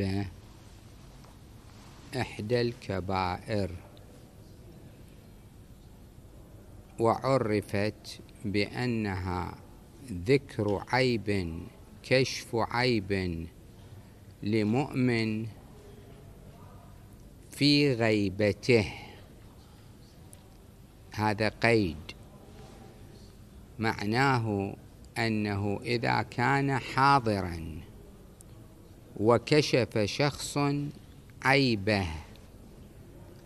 الغيبة إحدى الكبائر وعرفت بأنها ذكر عيب كشف عيب لمؤمن في غيبته هذا قيد معناه أنه إذا كان حاضراً وكشف شخص عيبه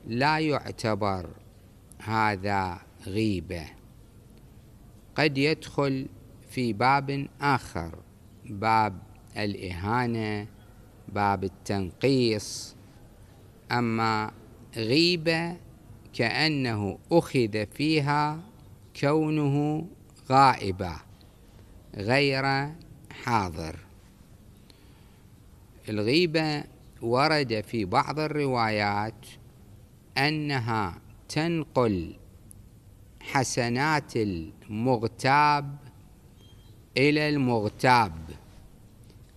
لا يعتبر هذا غيبة قد يدخل في باب آخر باب الإهانة باب التنقيص أما غيبة كأنه أخذ فيها كونه غائبا غير حاضر الغيبة ورد في بعض الروايات أنها تنقل حسنات المغتاب إلى المغتاب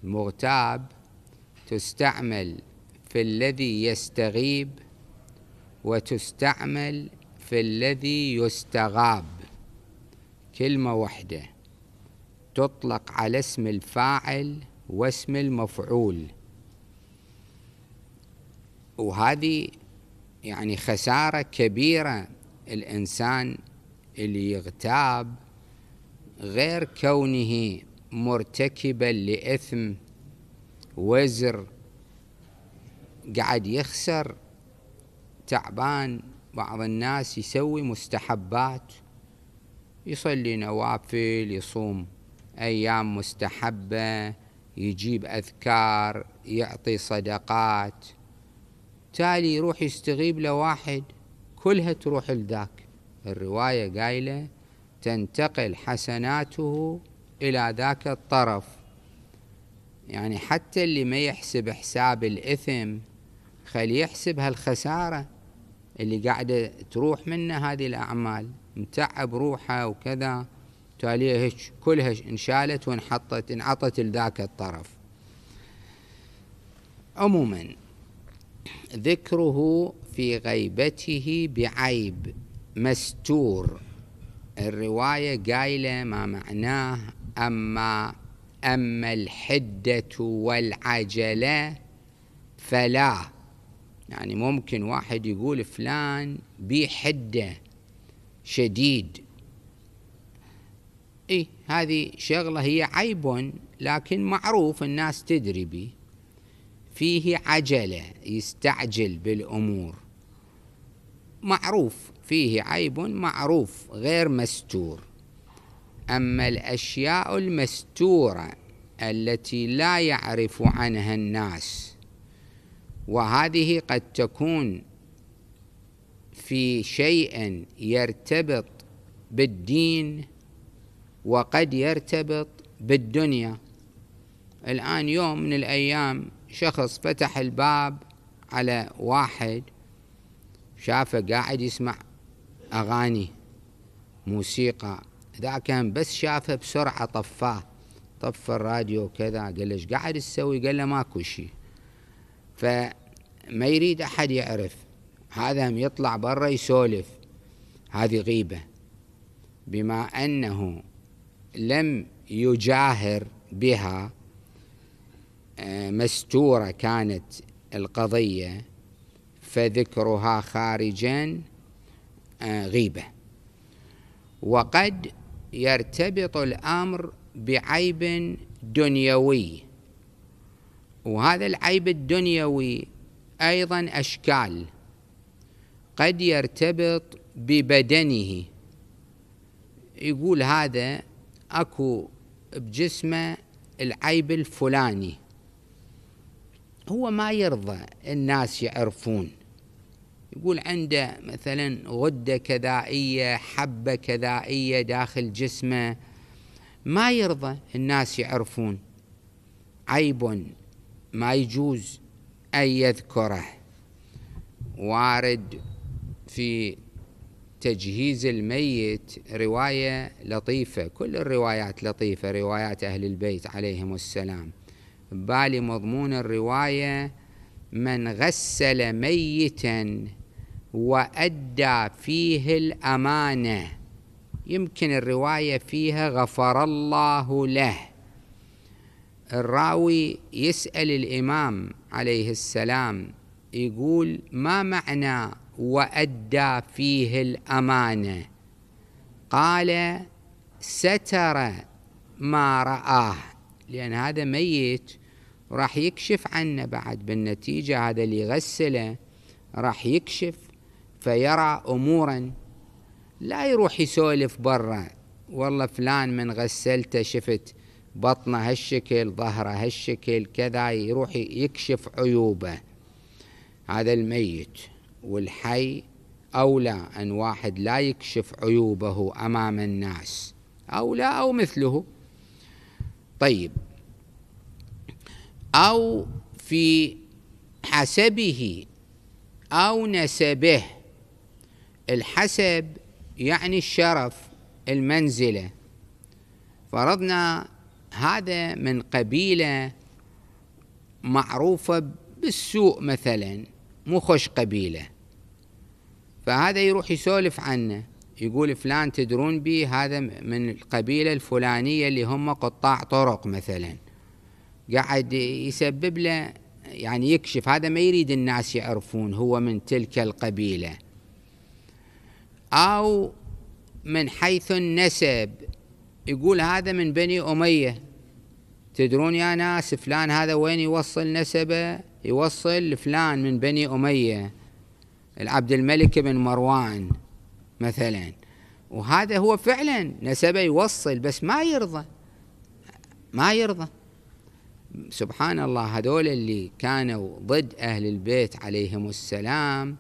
المغتاب تستعمل في الذي يستغيب وتستعمل في الذي يستغاب كلمة واحدة تطلق على اسم الفاعل واسم المفعول وهذه يعني خسارة كبيرة الإنسان اللي يغتاب غير كونه مرتكبا لإثم وزر قاعد يخسر تعبان بعض الناس يسوي مستحبات يصلي نوافل يصوم أيام مستحبة يجيب أذكار يعطي صدقات تالي يروح يستغيب لواحد كلها تروح لذاك الرواية قايلة تنتقل حسناته إلى ذاك الطرف يعني حتى اللي ما يحسب حساب الإثم خليه يحسب هالخسارة اللي قاعدة تروح منه هذه الأعمال متعب روحه وكذا تالي هيك كلها انشالت وانحطت انعطت لذاك الطرف عموما ذكره في غيبته بعيب مستور الرواية قايلة ما معناه أما أما الحدة والعجلة فلا يعني ممكن واحد يقول فلان بحدة شديد إيه هذه شغلة هي عيب لكن معروف الناس تدري به فيه عجلة يستعجل بالأمور معروف فيه عيب معروف غير مستور أما الأشياء المستورة التي لا يعرف عنها الناس وهذه قد تكون في شيء يرتبط بالدين وقد يرتبط بالدنيا الآن يوم من الأيام شخص فتح الباب على واحد شافه قاعد يسمع أغاني موسيقى ذا كان بس شافه بسرعة طفاه طف الراديو كذا قال له ايش قاعد تسوي قال له ماكو شيء فما يريد أحد يعرف هذا يطلع برا يسولف هذه غيبة بما أنه لم يجاهر بها آه، مستورة كانت القضية فذكرها خارجا آه، غيبة وقد يرتبط الأمر بعيب دنيوي وهذا العيب الدنيوي أيضا أشكال قد يرتبط ببدنه يقول هذا أكو بجسمه العيب الفلاني هو ما يرضى الناس يعرفون يقول عنده مثلا غدة كذائية حبة كذائية داخل جسمه ما يرضى الناس يعرفون عيب ما يجوز أن يذكره وارد في تجهيز الميت رواية لطيفة كل الروايات لطيفة روايات أهل البيت عليهم السلام بالي مضمون الرواية من غسل ميتا وأدى فيه الأمانة يمكن الرواية فيها غفر الله له الراوي يسأل الإمام عليه السلام يقول ما معنى وأدى فيه الأمانة قال ستر ما رآه لأن هذا ميت راح يكشف عنا بعد بالنتيجة هذا اللي يغسله راح يكشف فيرى أمورا لا يروح يسولف برا والله فلان من غسلته شفت بطنه هالشكل ظهره هالشكل كذا يروح يكشف عيوبه هذا الميت والحي أولى أن واحد لا يكشف عيوبه أمام الناس أولى أو مثله طيب أو في حسبه أو نسبه الحسب يعني الشرف المنزلة فرضنا هذا من قبيلة معروفة بالسوء مثلا مو خوش قبيلة فهذا يروح يسولف عنه يقول فلان تدرون بي هذا من القبيلة الفلانية اللي هم قطاع طرق مثلاً قاعد يسبب له يعني يكشف هذا ما يريد الناس يعرفون هو من تلك القبيله او من حيث النسب يقول هذا من بني اميه تدرون يا ناس فلان هذا وين يوصل نسبه يوصل فلان من بني اميه العبد الملك بن مروان مثلا وهذا هو فعلا نسبه يوصل بس ما يرضى ما يرضى سبحان الله هذول اللي كانوا ضد أهل البيت عليهم السلام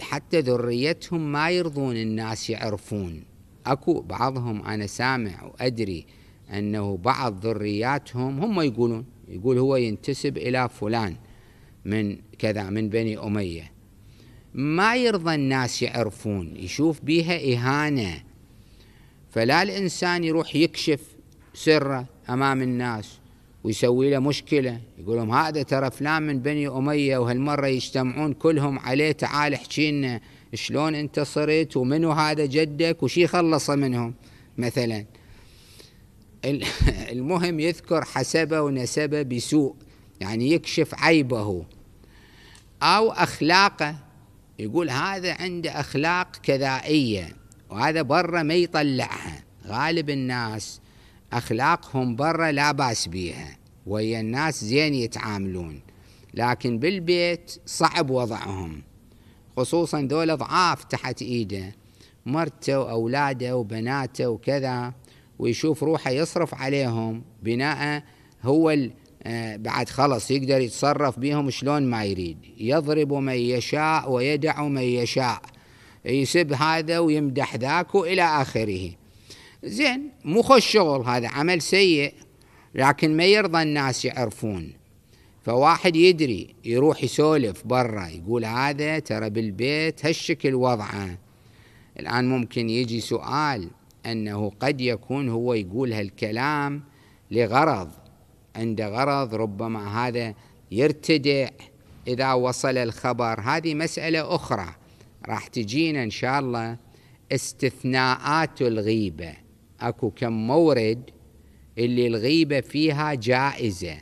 حتى ذريتهم ما يرضون الناس يعرفون أكو بعضهم أنا سامع وأدري أنه بعض ذرياتهم هم يقولون يقول هو ينتسب إلى فلان من كذا من بني أمية ما يرضى الناس يعرفون يشوف بها إهانة فلا الإنسان يروح يكشف سره أمام الناس ويسوي له مشكلة يقول لهم هذا ترى فلان من بني أمية وهالمرة يجتمعون كلهم عليه تعال احكي لنا شلون انت صرت ومنو هذا جدك وشي خلص منهم مثلا المهم يذكر حسبه ونسبه بسوء يعني يكشف عيبه أو أخلاقه يقول هذا عنده أخلاق كذائية وهذا برا ما يطلعها غالب الناس أخلاقهم برا لا بأس بيها ويا الناس زين يتعاملون لكن بالبيت صعب وضعهم خصوصا ذول ضعاف تحت ايده مرته واولاده وبناته وكذا ويشوف روحه يصرف عليهم بناء هو آه، بعد خلص يقدر يتصرف بهم شلون ما يريد يضرب من يشاء ويدع من يشاء يسب هذا ويمدح ذاك والى اخره زين مو خوش شغل هذا عمل سيء لكن ما يرضى الناس يعرفون فواحد يدري يروح يسولف برا يقول هذا ترى بالبيت هالشكل وضعه الآن ممكن يجي سؤال أنه قد يكون هو يقول هالكلام لغرض عنده غرض ربما هذا يرتدع إذا وصل الخبر هذه مسألة أخرى راح تجينا إن شاء الله استثناءات الغيبة أكو كم مورد اللي الغيبة فيها جائزة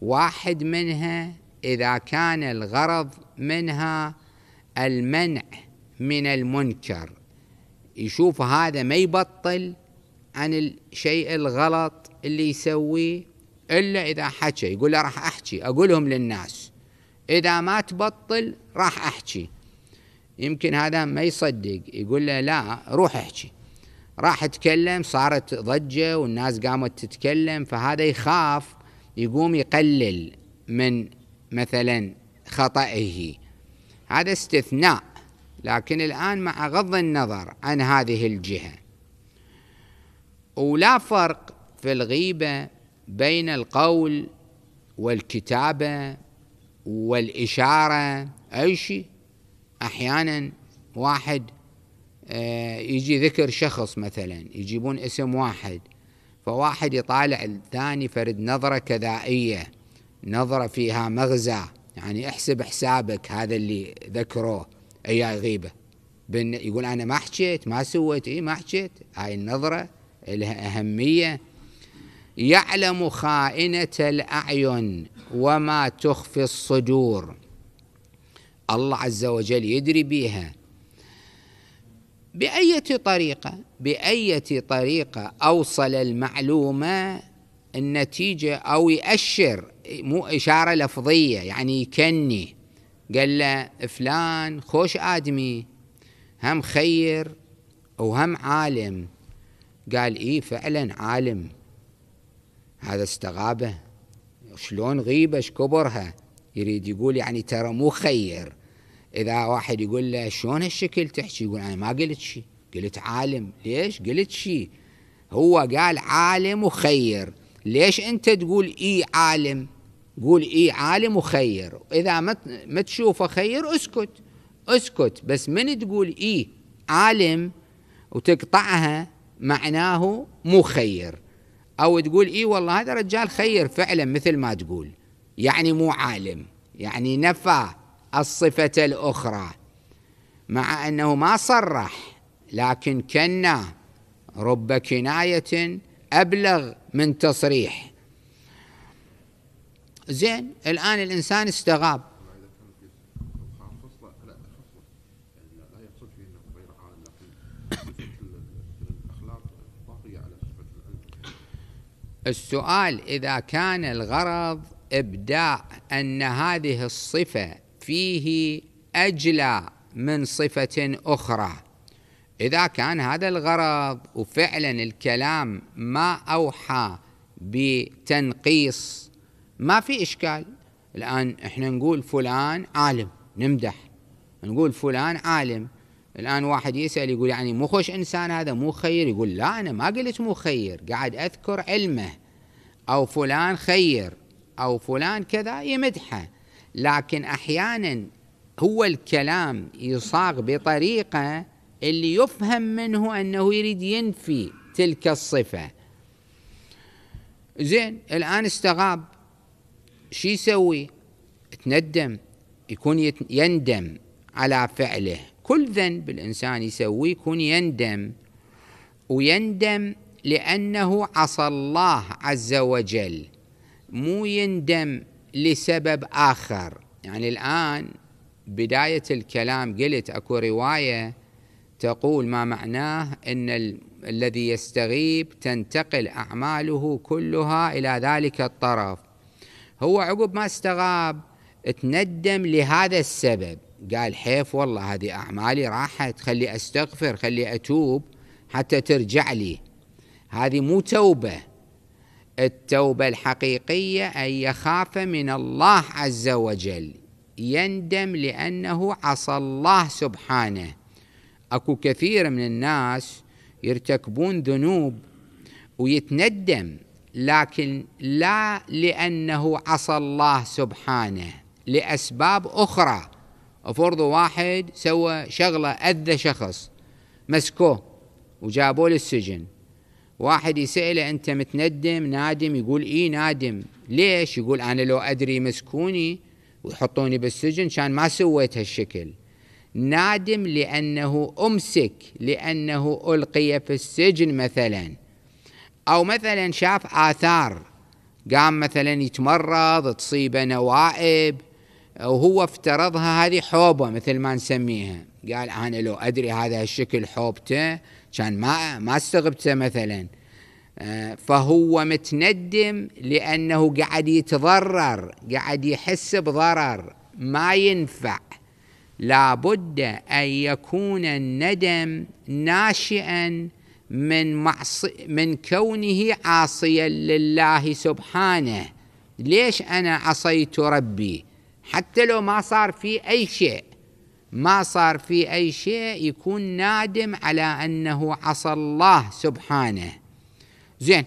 واحد منها إذا كان الغرض منها المنع من المنكر يشوف هذا ما يبطل عن الشيء الغلط اللي يسويه إلا إذا حكى يقول له راح أحكي أقولهم للناس إذا ما تبطل راح أحكي يمكن هذا ما يصدق يقول له لا روح احكي راح تكلم صارت ضجة والناس قامت تتكلم فهذا يخاف يقوم يقلل من مثلا خطئه هذا استثناء لكن الآن مع غض النظر عن هذه الجهة ولا فرق في الغيبة بين القول والكتابة والإشارة أي شيء أحيانا واحد آه، يجي ذكر شخص مثلا يجيبون اسم واحد فواحد يطالع الثاني فرد نظرة كذائية نظرة فيها مغزى يعني احسب حسابك هذا اللي ذكروه أي غيبة يقول أنا ما حكيت ما سويت إيه ما حكيت هاي النظرة لها أهمية يعلم خائنة الأعين وما تخفي الصدور الله عز وجل يدري بيها بأية طريقة بأية طريقة أوصل المعلومة النتيجة أو يأشر مو إشارة لفظية يعني يكني قال له فلان خوش آدمي هم خير وهم عالم قال إيه فعلا عالم هذا استغابة شلون غيبة شكبرها يريد يقول يعني ترى مو خير اذا واحد يقول له شلون هالشكل تحكي يقول انا ما قلت شيء قلت عالم ليش قلت شيء هو قال عالم وخير ليش انت تقول اي عالم قول اي عالم وخير اذا ما تشوفه خير اسكت اسكت بس من تقول اي عالم وتقطعها معناه مو خير او تقول اي والله هذا رجال خير فعلا مثل ما تقول يعني مو عالم يعني نفى الصفة الأخرى مع أنه ما صرح لكن كنا رب كناية أبلغ من تصريح زين الآن الإنسان استغاب السؤال إذا كان الغرض إبداء أن هذه الصفة فيه أجلى من صفة أخرى إذا كان هذا الغرض وفعلا الكلام ما أوحى بتنقيص ما في إشكال الآن إحنا نقول فلان عالم نمدح نقول فلان عالم الآن واحد يسأل يقول يعني مو خوش إنسان هذا مو خير يقول لا أنا ما قلت مو خير قاعد أذكر علمه أو فلان خير أو فلان كذا يمدحه لكن احيانا هو الكلام يصاغ بطريقه اللي يفهم منه انه يريد ينفي تلك الصفه زين الان استغاب شو يسوي تندم يكون يندم على فعله كل ذنب الانسان يسويه يكون يندم ويندم لانه عصى الله عز وجل مو يندم لسبب آخر يعني الآن بداية الكلام قلت أكو رواية تقول ما معناه أن ال... الذي يستغيب تنتقل أعماله كلها إلى ذلك الطرف هو عقب ما استغاب تندم لهذا السبب قال حيف والله هذه أعمالي راحت خلي أستغفر خلي أتوب حتى ترجع لي هذه مو توبة التوبة الحقيقية أن يخاف من الله عز وجل يندم لأنه عصى الله سبحانه أكو كثير من الناس يرتكبون ذنوب ويتندم لكن لا لأنه عصى الله سبحانه لأسباب أخرى فرض واحد سوى شغلة أذى شخص مسكوه وجابوه للسجن واحد يسأله أنت متندم نادم يقول إيه نادم ليش يقول أنا لو أدري مسكوني ويحطوني بالسجن كان ما سويت هالشكل نادم لأنه أمسك لأنه ألقي في السجن مثلا أو مثلا شاف آثار قام مثلا يتمرض تصيبه نوائب وهو افترضها هذه حوبة مثل ما نسميها قال أنا لو أدري هذا الشكل حوبته كان ما ما استغبته مثلا آه، فهو متندم لانه قاعد يتضرر قاعد يحس بضرر ما ينفع لابد ان يكون الندم ناشئا من معصي من كونه عاصيا لله سبحانه ليش انا عصيت ربي حتى لو ما صار في اي شيء ما صار في أي شيء يكون نادم على أنه عصى الله سبحانه زين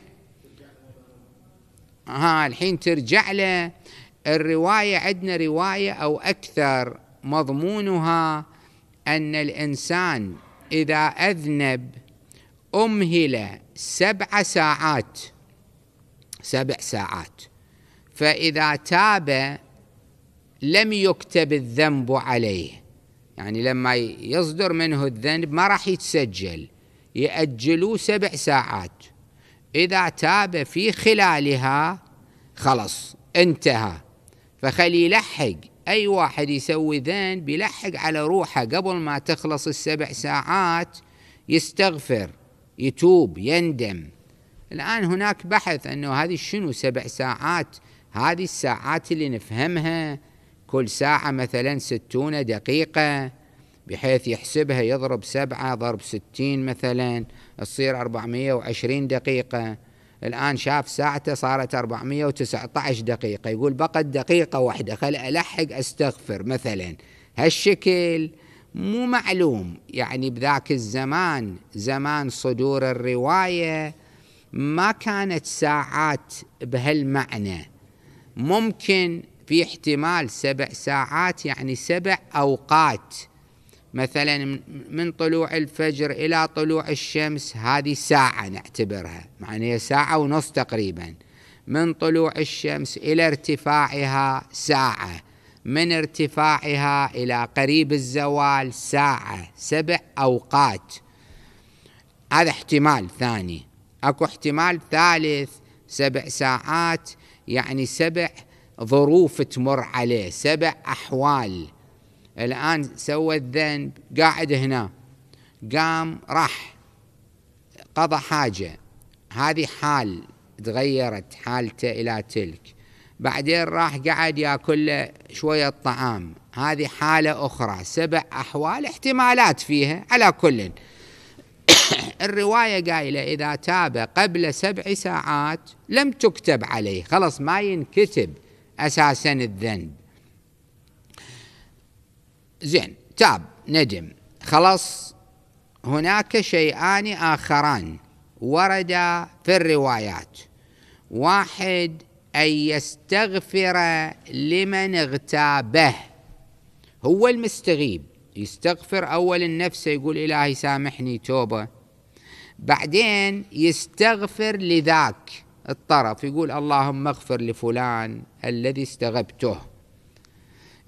ها الحين ترجع له الرواية عندنا رواية أو أكثر مضمونها أن الإنسان إذا أذنب أمهل سبع ساعات سبع ساعات فإذا تاب لم يكتب الذنب عليه يعني لما يصدر منه الذنب ما راح يتسجل يأجلوه سبع ساعات إذا تاب في خلالها خلص انتهى فخلي يلحق أي واحد يسوي ذنب يلحق على روحه قبل ما تخلص السبع ساعات يستغفر يتوب يندم الآن هناك بحث أنه هذه شنو سبع ساعات هذه الساعات اللي نفهمها كل ساعة مثلا ستون دقيقة بحيث يحسبها يضرب سبعة ضرب ستين مثلا تصير أربعمية وعشرين دقيقة الآن شاف ساعته صارت 419 دقيقة يقول بقت دقيقة واحدة خل ألحق أستغفر مثلا هالشكل مو معلوم يعني بذاك الزمان زمان صدور الرواية ما كانت ساعات بهالمعنى ممكن في احتمال سبع ساعات يعني سبع أوقات مثلا من طلوع الفجر إلى طلوع الشمس هذه ساعة نعتبرها معناها ساعة ونص تقريبا من طلوع الشمس إلى ارتفاعها ساعة من ارتفاعها إلى قريب الزوال ساعة سبع أوقات هذا احتمال ثاني أكو احتمال ثالث سبع ساعات يعني سبع ظروف تمر عليه سبع أحوال الآن سوى الذنب قاعد هنا قام راح قضى حاجة هذه حال تغيرت حالته إلى تلك بعدين راح قعد ياكل شوية طعام هذه حالة أخرى سبع أحوال احتمالات فيها على كل الرواية قايلة إذا تاب قبل سبع ساعات لم تكتب عليه خلاص ما ينكتب أساسا الذنب زين تاب ندم خلاص هناك شيئان آخران وردا في الروايات واحد أن يستغفر لمن اغتابه هو المستغيب يستغفر أول النفس يقول إلهي سامحني توبة بعدين يستغفر لذاك الطرف يقول اللهم اغفر لفلان الذي استغبته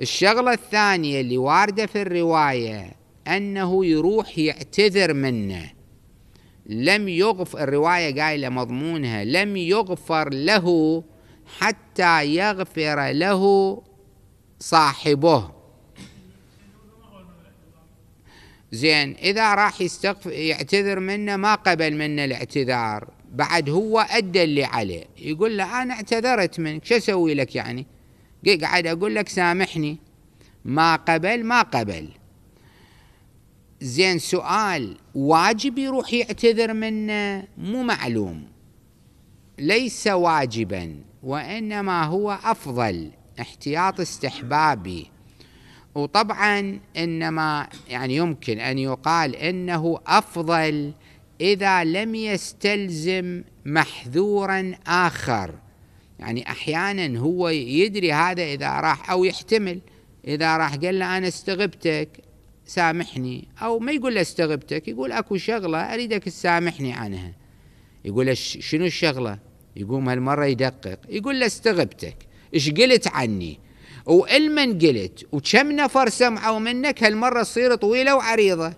الشغلة الثانية اللي واردة في الرواية أنه يروح يعتذر منه لم يغفر الرواية قايلة مضمونها لم يغفر له حتى يغفر له صاحبه زين إذا راح يستغفر يعتذر منه ما قبل منه الاعتذار بعد هو أدى اللي عليه يقول له أنا اعتذرت منك شو أسوي لك يعني قاعد أقول لك سامحني ما قبل ما قبل زين سؤال واجب يروح يعتذر منه مو معلوم ليس واجبا وإنما هو أفضل احتياط استحبابي وطبعا إنما يعني يمكن أن يقال إنه أفضل إذا لم يستلزم محذورا آخر يعني أحيانا هو يدري هذا إذا راح أو يحتمل إذا راح قال له أنا استغبتك سامحني أو ما يقول له استغبتك يقول أكو شغلة أريدك تسامحني عنها يقول له شنو الشغلة يقوم هالمرة يدقق يقول له استغبتك ايش قلت عني وإلمن قلت وكم نفر سمعوا منك هالمرة تصير طويلة وعريضة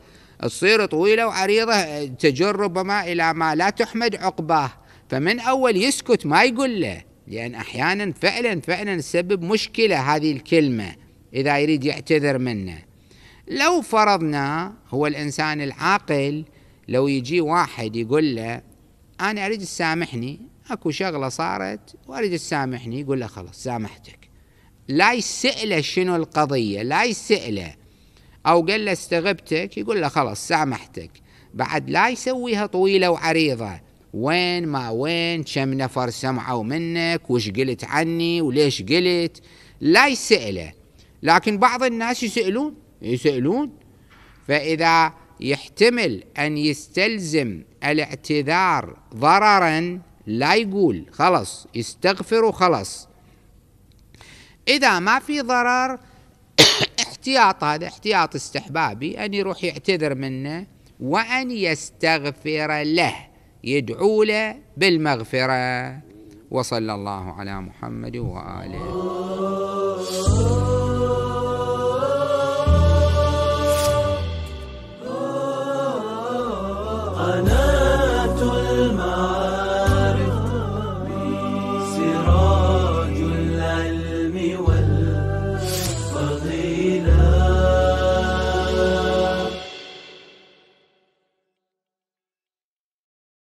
تصير طويلة وعريضة تجر ربما إلى ما لا تحمد عقباه فمن أول يسكت ما يقول له لأن أحيانا فعلا فعلا تسبب مشكلة هذه الكلمة إذا يريد يعتذر منه لو فرضنا هو الإنسان العاقل لو يجي واحد يقول له أنا أريد تسامحني أكو شغلة صارت وأريد تسامحني يقول له خلاص سامحتك لا يسأله شنو القضية لا يسأله أو قال له استغبتك يقول له خلاص سامحتك بعد لا يسويها طويلة وعريضة وين ما وين كم نفر سمعوا منك وش قلت عني وليش قلت لا يسأله لكن بعض الناس يسألون يسألون فإذا يحتمل أن يستلزم الاعتذار ضررا لا يقول خلص يستغفر وخلص إذا ما في ضرر احتياط هذا احتياط استحبابي أن يروح يعتذر منه وأن يستغفر له يدعو له بالمغفرة وصلى الله على محمد وآله أنا